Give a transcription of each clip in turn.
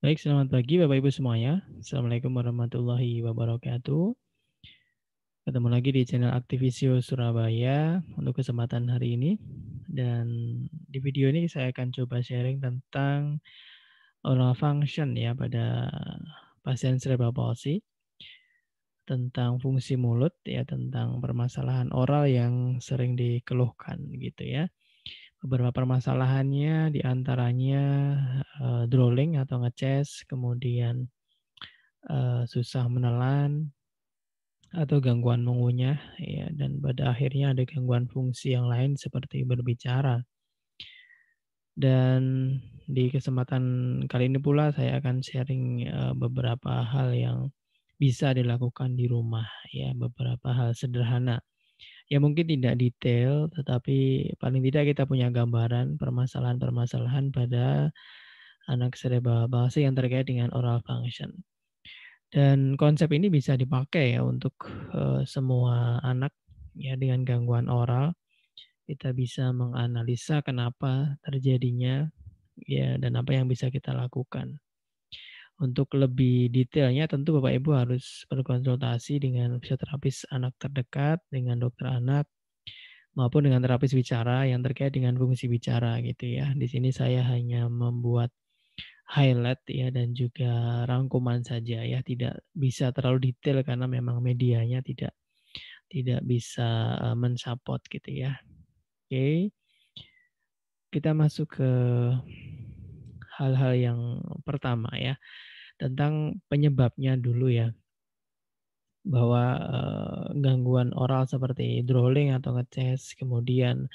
Baik, selamat pagi Bapak Ibu semuanya. Assalamualaikum warahmatullahi wabarakatuh. Ketemu lagi di channel Aktivisio Surabaya untuk kesempatan hari ini. Dan di video ini saya akan coba sharing tentang oral function ya pada pasien cerebral palsy tentang fungsi mulut ya tentang permasalahan oral yang sering dikeluhkan gitu ya beberapa permasalahannya diantaranya uh, eh, drooling atau ngeces, kemudian uh, susah menelan atau gangguan mengunyah, ya, dan pada akhirnya ada gangguan fungsi yang lain seperti berbicara. Dan di kesempatan kali ini pula saya akan sharing uh, beberapa hal yang bisa dilakukan di rumah, ya beberapa hal sederhana ya mungkin tidak detail, tetapi paling tidak kita punya gambaran permasalahan-permasalahan pada anak cerebral palsy yang terkait dengan oral function. Dan konsep ini bisa dipakai ya untuk eh, semua anak ya dengan gangguan oral. Kita bisa menganalisa kenapa terjadinya ya dan apa yang bisa kita lakukan. Untuk lebih detailnya tentu Bapak Ibu harus berkonsultasi dengan fisioterapis anak terdekat, dengan dokter anak, maupun dengan terapis bicara yang terkait dengan fungsi bicara gitu ya. Di sini saya hanya membuat highlight ya dan juga rangkuman saja ya, tidak bisa terlalu detail karena memang medianya tidak tidak bisa eh, mensupport gitu ya. Oke. Okay. Kita masuk ke hal-hal yang pertama ya tentang penyebabnya dulu ya bahwa uh, gangguan oral seperti drooling atau ngeces kemudian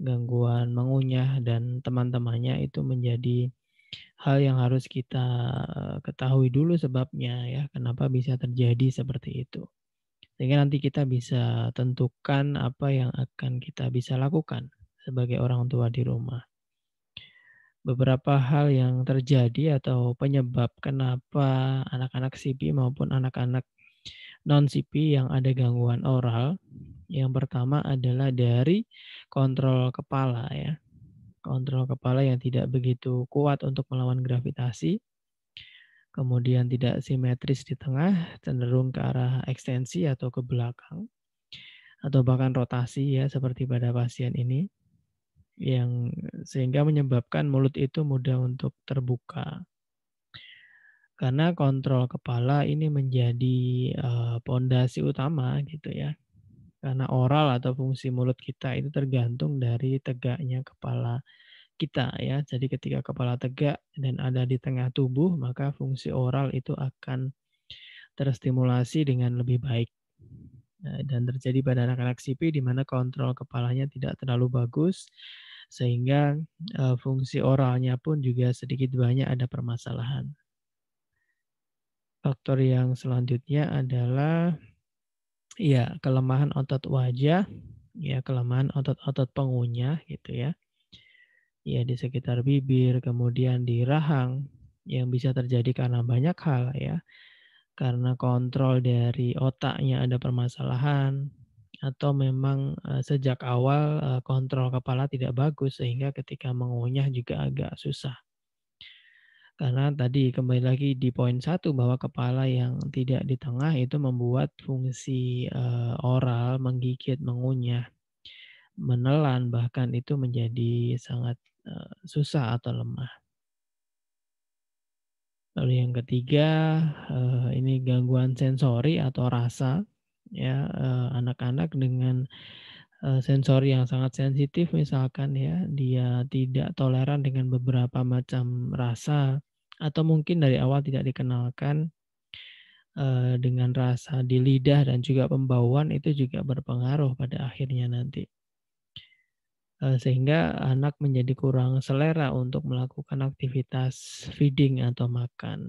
gangguan mengunyah dan teman-temannya itu menjadi hal yang harus kita ketahui dulu sebabnya ya kenapa bisa terjadi seperti itu sehingga nanti kita bisa tentukan apa yang akan kita bisa lakukan sebagai orang tua di rumah beberapa hal yang terjadi atau penyebab kenapa anak-anak CP maupun anak-anak non-CP yang ada gangguan oral. Yang pertama adalah dari kontrol kepala ya. Kontrol kepala yang tidak begitu kuat untuk melawan gravitasi. Kemudian tidak simetris di tengah, cenderung ke arah ekstensi atau ke belakang. Atau bahkan rotasi ya seperti pada pasien ini yang sehingga menyebabkan mulut itu mudah untuk terbuka. Karena kontrol kepala ini menjadi eh, pondasi uh, utama gitu ya. Karena oral atau fungsi mulut kita itu tergantung dari tegaknya kepala kita ya. Jadi ketika kepala tegak dan ada di tengah tubuh, maka fungsi oral itu akan terstimulasi dengan lebih baik nah, dan terjadi pada anak-anak CP di mana kontrol kepalanya tidak terlalu bagus sehingga uh, fungsi oralnya pun juga sedikit banyak ada permasalahan. Faktor yang selanjutnya adalah ya kelemahan otot wajah, ya kelemahan otot-otot pengunyah gitu ya. Ya di sekitar bibir, kemudian di rahang yang bisa terjadi karena banyak hal ya. Karena kontrol dari otaknya ada permasalahan, atau memang sejak awal kontrol kepala tidak bagus sehingga ketika mengunyah juga agak susah. Karena tadi kembali lagi di poin satu bahwa kepala yang tidak di tengah itu membuat fungsi oral menggigit, mengunyah, menelan bahkan itu menjadi sangat susah atau lemah. Lalu yang ketiga, ini gangguan sensori atau rasa ya eh, anak-anak dengan eh, sensor yang sangat sensitif misalkan ya dia tidak toleran dengan beberapa macam rasa atau mungkin dari awal tidak dikenalkan uh, dengan rasa di lidah dan juga pembauan itu juga berpengaruh pada akhirnya nanti sehingga anak menjadi kurang selera untuk melakukan aktivitas feeding atau makan.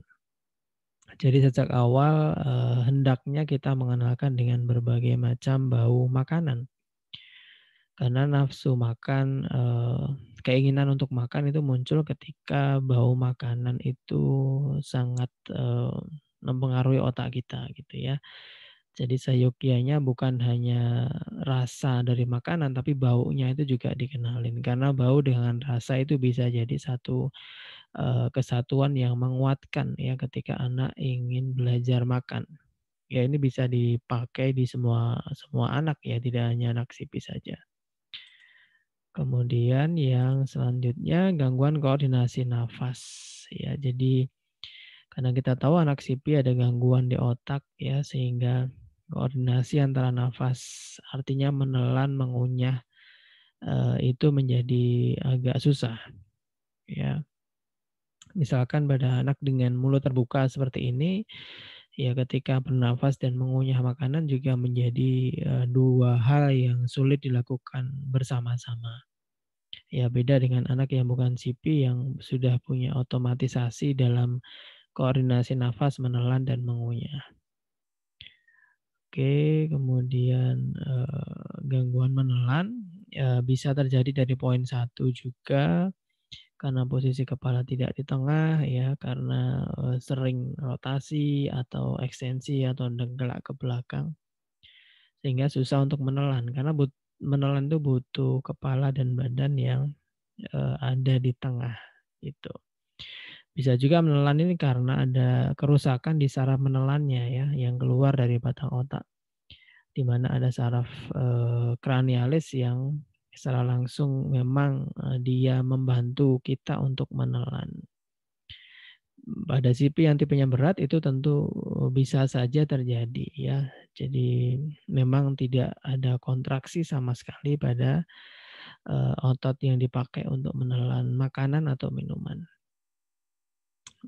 Jadi sejak awal eh, hendaknya kita mengenalkan dengan berbagai macam bau makanan. Karena nafsu makan, eh, keinginan untuk makan itu muncul ketika bau makanan itu sangat eh, mempengaruhi otak kita gitu ya. Jadi sayukianya bukan hanya rasa dari makanan tapi baunya itu juga dikenalin karena bau dengan rasa itu bisa jadi satu Eh, kesatuan yang menguatkan ya ketika anak ingin belajar makan. Ya ini bisa dipakai di semua semua anak ya, tidak hanya anak sipi saja. Kemudian yang selanjutnya gangguan koordinasi nafas ya. Jadi karena kita tahu anak sipi ada gangguan di otak ya sehingga koordinasi antara nafas artinya menelan mengunyah eh, itu menjadi agak susah ya misalkan pada anak dengan mulut terbuka seperti ini ya ketika bernafas dan mengunyah makanan juga menjadi eh, dua hal yang sulit dilakukan bersama-sama. Ya beda dengan anak yang bukan CP yang sudah punya otomatisasi dalam koordinasi nafas menelan dan mengunyah. Oke, kemudian eh, gangguan menelan eh, bisa terjadi dari poin satu juga karena posisi kepala tidak di tengah ya karena sering rotasi atau ekstensi atau dengkelak ke belakang sehingga susah untuk menelan karena but, menelan itu butuh kepala dan badan yang uh, ada di tengah itu bisa juga menelan ini karena ada kerusakan di saraf menelannya ya yang keluar dari batang otak di mana ada saraf cranialis kranialis yang secara langsung memang eh, dia membantu kita untuk menelan. Pada CP yang tipenya berat itu tentu eh, bisa saja terjadi ya. Jadi memang tidak ada kontraksi sama sekali pada eh, otot yang dipakai untuk menelan makanan atau minuman.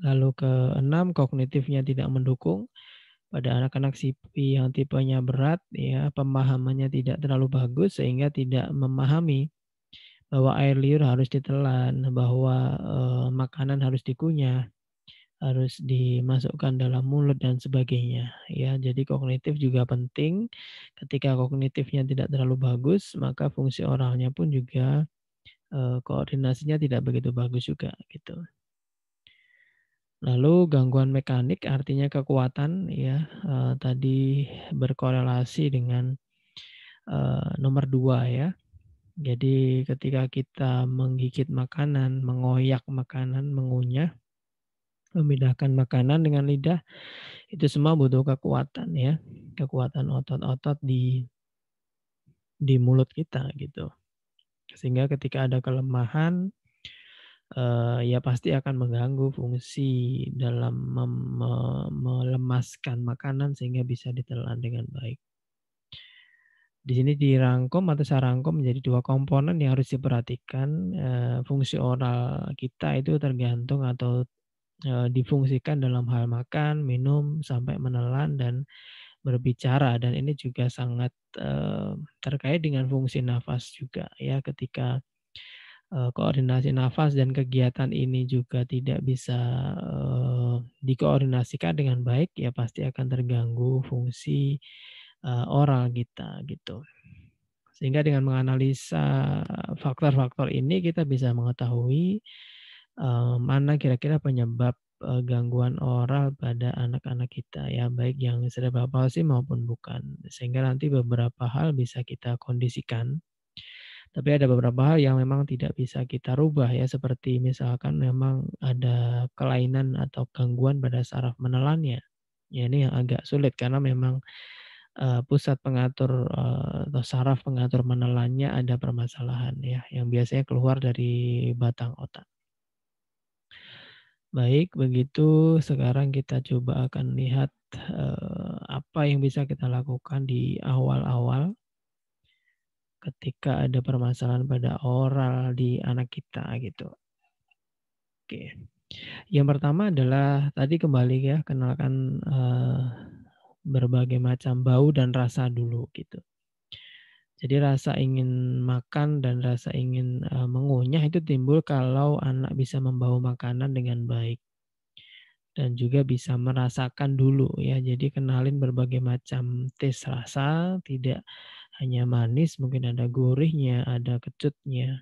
Lalu keenam kognitifnya tidak mendukung pada anak-anak sipi yang tipenya berat ya pemahamannya tidak terlalu bagus sehingga tidak memahami bahwa air liur harus ditelan, bahwa eh, makanan harus dikunyah, harus dimasukkan dalam mulut dan sebagainya ya. Jadi kognitif juga penting. Ketika kognitifnya tidak terlalu bagus, maka fungsi oralnya pun juga eh, koordinasinya tidak begitu bagus juga gitu. Lalu gangguan mekanik artinya kekuatan ya uh, tadi berkorelasi dengan uh, nomor dua ya. Jadi ketika kita menggigit makanan, mengoyak makanan, mengunyah, memindahkan makanan dengan lidah itu semua butuh kekuatan ya, kekuatan otot-otot di di mulut kita gitu. Sehingga ketika ada kelemahan uh, ya pasti akan mengganggu fungsi dalam melemaskan makanan sehingga bisa ditelan dengan baik. Di sini dirangkum atau saya rangkum menjadi dua komponen yang harus diperhatikan. Uh, fungsi oral kita itu tergantung atau eh, difungsikan dalam hal makan, minum, sampai menelan dan berbicara dan ini juga sangat terkait dengan fungsi nafas juga ya ketika Eh, koordinasi nafas dan kegiatan ini juga tidak bisa eh, dikoordinasikan dengan baik ya pasti akan terganggu fungsi eh, oral kita gitu. Sehingga dengan menganalisa faktor-faktor ini kita bisa mengetahui mana kira-kira penyebab gangguan oral pada anak-anak kita ya baik yang cerebral palsy maupun bukan sehingga nanti beberapa hal bisa kita kondisikan tapi ada beberapa hal yang memang tidak bisa kita rubah ya, seperti misalkan memang ada kelainan atau gangguan pada saraf menelannya. Ya, ini yang agak sulit karena memang uh, pusat pengatur uh, atau saraf pengatur menelannya ada permasalahan ya, yang biasanya keluar dari batang otak. Baik, begitu. Sekarang kita coba akan lihat eh, apa yang bisa kita lakukan di awal-awal ketika ada permasalahan pada oral di anak kita gitu. Oke. Yang pertama adalah tadi kembali ya kenalkan eh, berbagai macam bau dan rasa dulu gitu. Jadi rasa ingin makan dan rasa ingin uh, mengunyah itu timbul kalau anak bisa membawa makanan dengan baik dan juga bisa merasakan dulu ya. Jadi kenalin berbagai macam tes rasa, tidak hanya manis, mungkin ada gurihnya, ada kecutnya,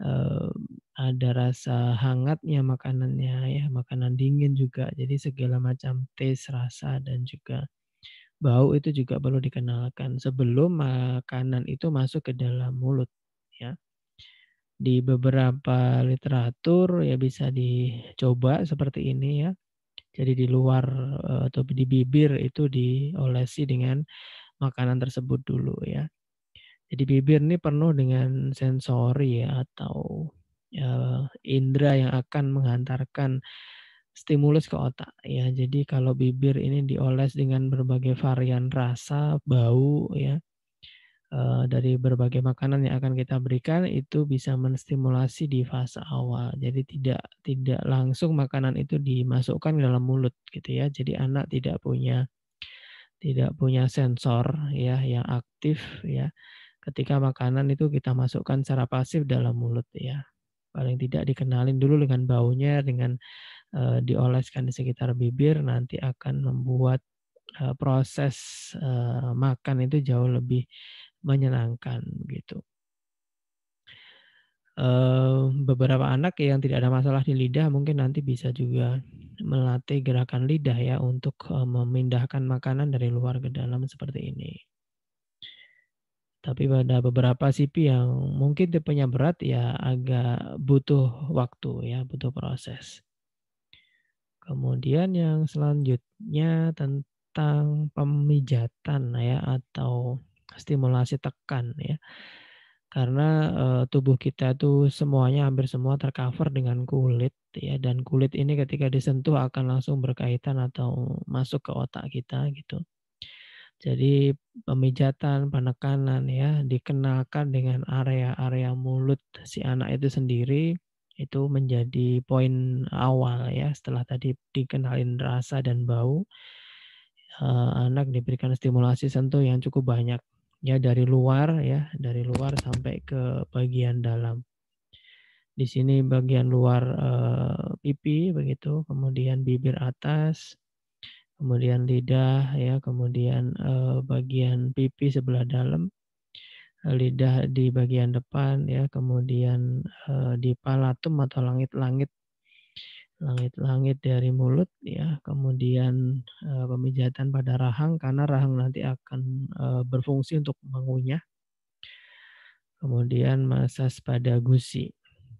uh, ada rasa hangatnya makanannya, ya makanan dingin juga. Jadi segala macam taste, rasa dan juga bau itu juga perlu dikenalkan sebelum makanan itu masuk ke dalam mulut, ya. Di beberapa literatur ya bisa dicoba seperti ini ya. Jadi di luar eh, atau di bibir itu diolesi dengan makanan tersebut dulu ya. Jadi bibir ini penuh dengan sensori ya atau ya, indera yang akan menghantarkan stimulus ke otak ya. Jadi kalau bibir ini dioles dengan berbagai varian rasa, bau ya eh, dari berbagai makanan yang akan kita berikan itu bisa menstimulasi di fase awal. Jadi tidak tidak langsung makanan itu dimasukkan ke dalam mulut gitu ya. Jadi anak tidak punya tidak punya sensor ya yang aktif ya ketika makanan itu kita masukkan secara pasif dalam mulut ya paling tidak dikenalin dulu dengan baunya dengan e, dioleskan di sekitar bibir nanti akan membuat e, proses e, makan itu jauh lebih menyenangkan gitu beberapa anak yang tidak ada masalah di lidah mungkin nanti bisa juga melatih gerakan lidah ya untuk memindahkan makanan dari luar ke dalam seperti ini. Tapi pada beberapa sipi yang mungkin tipenya berat ya agak butuh waktu ya, butuh proses. Kemudian yang selanjutnya tentang pemijatan ya atau stimulasi tekan ya karena uh, tubuh kita itu semuanya hampir semua tercover dengan kulit ya dan kulit ini ketika disentuh akan langsung berkaitan atau masuk ke otak kita gitu. Jadi pemijatan, penekanan ya dikenalkan dengan area-area mulut si anak itu sendiri itu menjadi poin awal ya setelah tadi dikenalin rasa dan bau anak diberikan stimulasi sentuh yang cukup banyak ya dari luar ya dari luar sampai ke bagian dalam di sini bagian luar e, pipi begitu kemudian bibir atas kemudian lidah ya kemudian e, bagian pipi sebelah dalam lidah di bagian depan ya kemudian e, di palatum atau langit-langit langit-langit dari mulut ya kemudian e, pemijatan pada rahang karena rahang nanti akan e, berfungsi untuk mengunyah kemudian masa pada gusi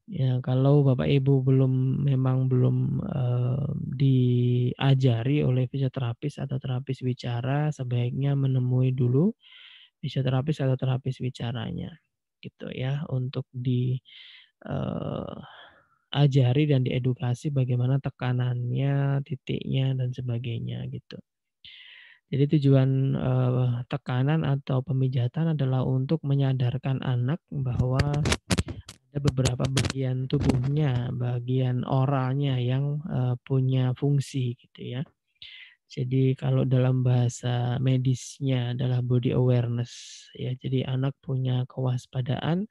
ya kalau bapak ibu belum memang belum e, diajari oleh fisioterapis atau terapis bicara sebaiknya menemui dulu fisioterapis atau terapis bicaranya gitu ya untuk di uh, ajari dan diedukasi bagaimana tekanannya, titiknya dan sebagainya gitu. Jadi tujuan eh, tekanan atau pemijatan adalah untuk menyadarkan anak bahwa ada beberapa bagian tubuhnya, bagian oralnya yang eh, punya fungsi gitu ya. Jadi kalau dalam bahasa medisnya adalah body awareness ya. Jadi anak punya kewaspadaan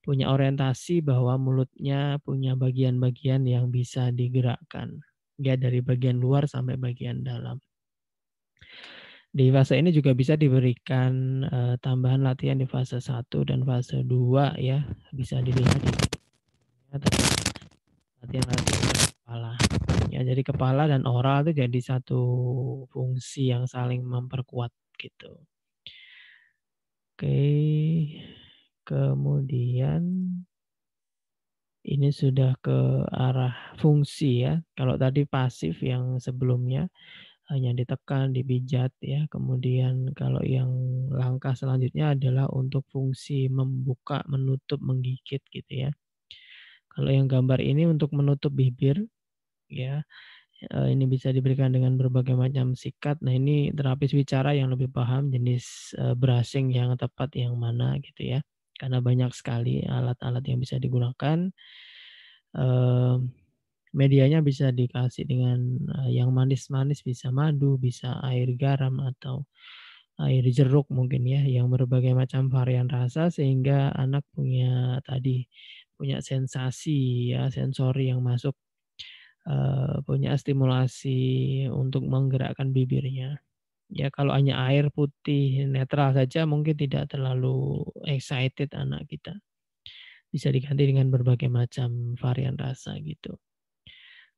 punya orientasi bahwa mulutnya punya bagian-bagian yang bisa digerakkan ya dari bagian luar sampai bagian dalam. Di fase ini juga bisa diberikan uh, tambahan latihan di fase 1 dan fase 2 ya. Bisa dilihat di latihan latihan kepala. Ya, jadi kepala dan oral itu jadi satu fungsi yang saling memperkuat gitu. Oke. Okay. Kemudian ini sudah ke arah fungsi ya. Kalau tadi pasif yang sebelumnya hanya ditekan, dipijat ya. Kemudian kalau yang langkah selanjutnya adalah untuk fungsi membuka, menutup, menggigit gitu ya. Kalau yang gambar ini untuk menutup bibir ya. Eh, ini bisa diberikan dengan berbagai macam sikat. Nah, ini terapis bicara yang lebih paham jenis eh, brushing yang tepat yang mana gitu ya karena banyak sekali alat-alat yang bisa digunakan. Eh, medianya bisa dikasih dengan eh, yang manis-manis, bisa madu, bisa air garam atau air jeruk mungkin ya, yang berbagai macam varian rasa sehingga anak punya tadi punya sensasi ya sensori yang masuk, eh, punya stimulasi untuk menggerakkan bibirnya ya kalau hanya air putih netral saja mungkin tidak terlalu excited anak kita. Bisa diganti dengan berbagai macam varian rasa gitu.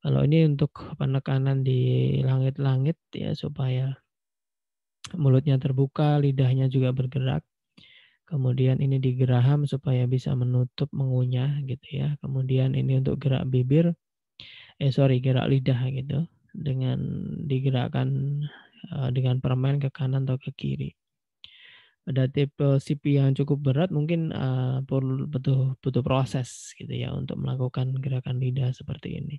Kalau ini untuk penekanan di langit-langit ya supaya mulutnya terbuka, lidahnya juga bergerak. Kemudian ini di geraham supaya bisa menutup mengunyah gitu ya. Kemudian ini untuk gerak bibir, eh sorry gerak lidah gitu dengan digerakkan Eh, dengan permain ke kanan atau ke kiri. Ada tipe CP yang cukup berat mungkin eh, perlu butuh butuh proses gitu ya untuk melakukan gerakan lidah seperti ini.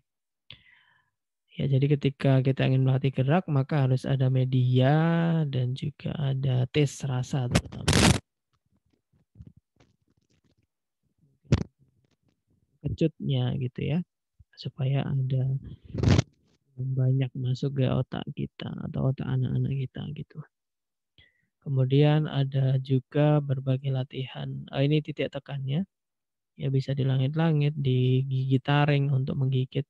Ya, jadi ketika kita ingin melatih gerak, maka harus ada media dan juga ada tes rasa terutama. Kecutnya gitu ya, supaya ada banyak masuk ke otak kita atau otak anak-anak kita gitu. Kemudian ada juga berbagai latihan. Oh, ini titik tekannya. Ya bisa di langit-langit, di gigi taring untuk menggigit.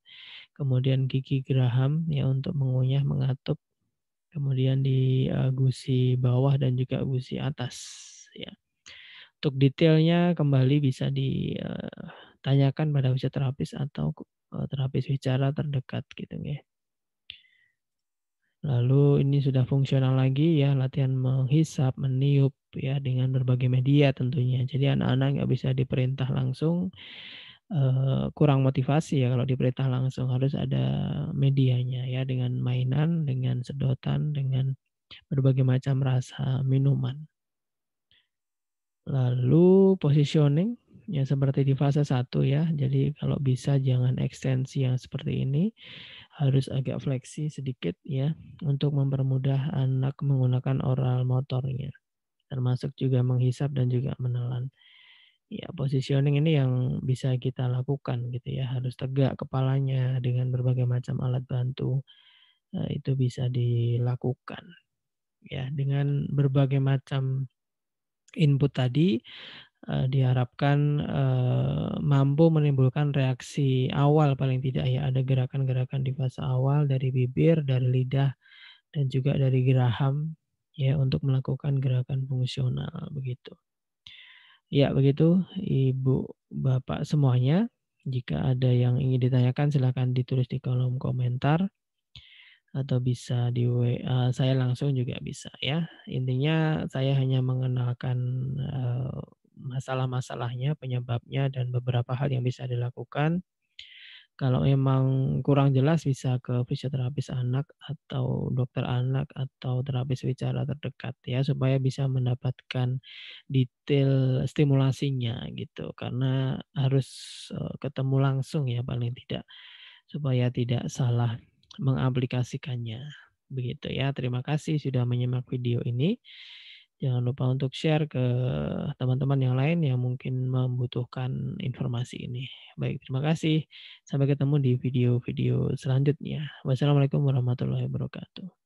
Kemudian gigi geraham ya untuk mengunyah, mengatup. Kemudian di uh, gusi bawah dan juga gusi atas ya. Untuk detailnya kembali bisa ditanyakan eh, pada fisioterapis atau terapis bicara terdekat gitu ya. Lalu ini sudah fungsional lagi ya latihan menghisap, meniup ya dengan berbagai media tentunya. Jadi anak-anak nggak bisa diperintah langsung eh, kurang motivasi ya kalau diperintah langsung harus ada medianya ya dengan mainan, dengan sedotan, dengan berbagai macam rasa minuman. Lalu positioning ya seperti di fase satu ya. Jadi kalau bisa jangan ekstensi yang seperti ini harus agak fleksi sedikit ya untuk mempermudah anak menggunakan oral motornya. Termasuk juga menghisap dan juga menelan. Ya, positioning ini yang bisa kita lakukan gitu ya. Harus tegak kepalanya dengan berbagai macam alat bantu. Eh, itu bisa dilakukan ya dengan berbagai macam input tadi uh, diharapkan uh, mampu menimbulkan reaksi awal paling tidak ya ada gerakan-gerakan di fase awal dari bibir, dari lidah dan juga dari geraham ya untuk melakukan gerakan fungsional begitu. Ya, begitu Ibu Bapak semuanya. Jika ada yang ingin ditanyakan silahkan ditulis di kolom komentar atau bisa di WA saya langsung juga bisa ya. Intinya saya hanya mengenalkan uh, masalah-masalahnya, penyebabnya, dan beberapa hal yang bisa dilakukan. Kalau memang kurang jelas bisa ke fisioterapis anak atau dokter anak atau terapis bicara terdekat ya supaya bisa mendapatkan detail stimulasinya gitu karena harus eh, ketemu langsung ya paling tidak supaya tidak salah mengaplikasikannya. Begitu ya. Terima kasih sudah menyimak video ini. Jangan lupa untuk share ke teman-teman yang lain yang mungkin membutuhkan informasi ini. Baik, terima kasih. Sampai ketemu di video-video selanjutnya. Wassalamualaikum warahmatullahi wabarakatuh.